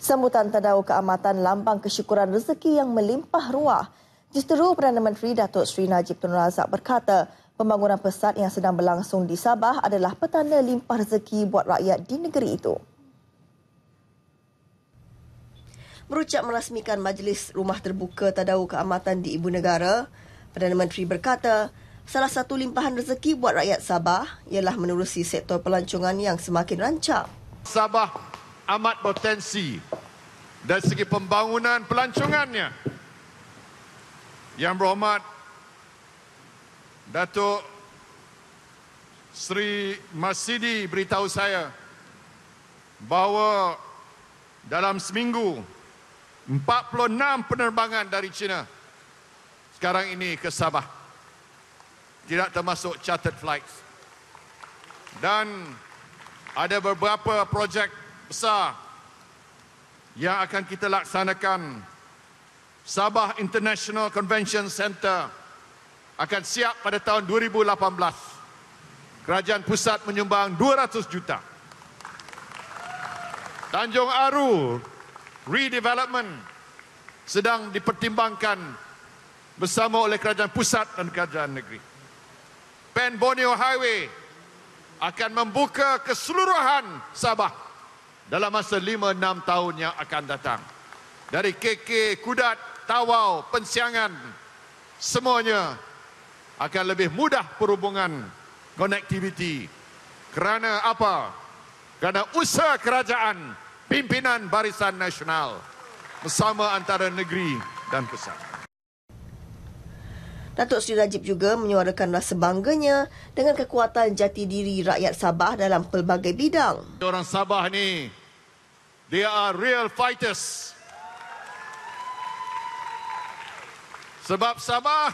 Sambutan tadau keamatan lambang kesyukuran rezeki yang melimpah ruah. Justeru Perdana Menteri Datuk Seri Najib Tun Razak berkata, pembangunan pesat yang sedang berlangsung di Sabah adalah petanda limpah rezeki buat rakyat di negeri itu. Berucap merasmikan Majlis Rumah Terbuka Tadau Keamatan di Ibu Negara, Perdana Menteri berkata, salah satu limpahan rezeki buat rakyat Sabah ialah menerusi sektor pelancongan yang semakin rancak. Sabah amat potensi dari segi pembangunan pelancongannya. Yang berhormat Datuk Sri Masidi beritahu saya bahawa dalam seminggu 46 penerbangan dari China sekarang ini ke Sabah tidak termasuk chartered flights dan ada beberapa projek besar yang akan kita laksanakan Sabah International Convention Center akan siap pada tahun 2018. Kerajaan pusat menyumbang 200 juta. Tanjung Aru redevelopment sedang dipertimbangkan bersama oleh kerajaan pusat dan kerajaan negeri. Pen Borneo Highway akan membuka keseluruhan Sabah dalam masa 5-6 tahun yang akan datang. Dari KK, Kudat, Tawau, Pensiangan, semuanya akan lebih mudah perhubungan konektiviti. Kerana apa? Kerana usaha kerajaan pimpinan barisan nasional bersama antara negeri dan pusat. Datuk Seri Rajib juga menyuarakan rasa bangganya dengan kekuatan jati diri rakyat Sabah dalam pelbagai bidang. Orang Sabah ni They are real fighters. Sebab Sabah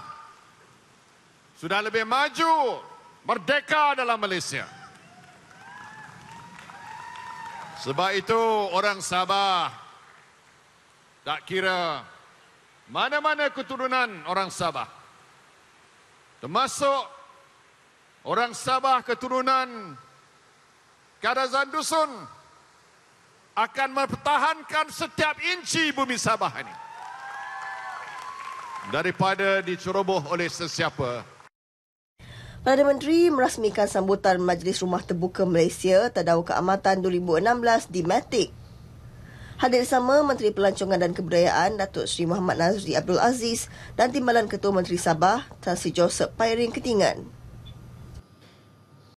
sudah lebih maju merdeka dalam Malaysia. Sebab itu orang Sabah tak kira mana-mana keturunan orang Sabah. Termasuk orang Sabah keturunan kadazan Dusun akan mempertahankan setiap inci bumi Sabah ini daripada diceroboh oleh sesiapa. Perdana Menteri merasmikan sambutan Majlis Rumah Terbuka Malaysia Tadawa Keamatan 2016 di Matik. Hadir sama Menteri Pelancongan dan Kebudayaan Datuk Seri Muhammad Nazri Abdul Aziz dan Timbalan Ketua Menteri Sabah Tan Sri Joseph Pairing Ketingan.